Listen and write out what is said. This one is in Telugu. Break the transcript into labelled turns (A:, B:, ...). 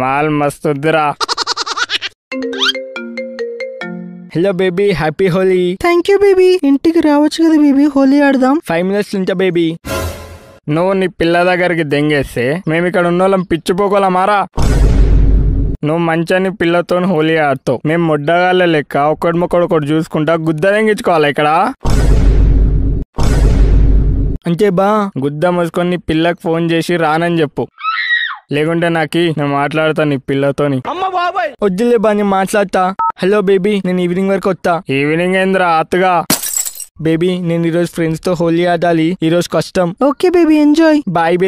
A: మాల్ మస్తుందిరా hello baby happy Holi thank you baby ఇంటికి రావచ్చు కదా బేబీ హోలీ ఆడదాం ఫైవ్ మినిట్స్ నుంచా బేబీ నువ్వు నీ పిల్ల దగ్గరికి దెంగేస్తే మేము ఇక్కడ ఉన్నోళ్ళం వాళ్ళం మారా నువ్వు మంచని పిల్లతో హోలీ ఆడుతావు మేము మొడ్డగాళ్ళ లెక్క ఒకటి మొక్కడు ఒకటి చూసుకుంటా గుద్ద దెంగించుకోవాలి ఇక్కడ అంతే బా గుద్ద మోసుకొని పిల్లకు ఫోన్ చేసి రానని చెప్పు లేకుంటే నాకి నేను మాట్లాడతాను నీ పిల్లతోని వద్దులే బా నేను మాట్లాడతా హలో బేబీ నేను ఈవినింగ్ వరకు వస్తా ఈవినింగ్ ఏంద్రా అత్తగా బేబీ నేను ఈరోజు ఫ్రెండ్స్ తో హోలీ ఆడాలి ఈరోజు కష్టం ఓకే బేబీ ఎంజాయ్ బాయ్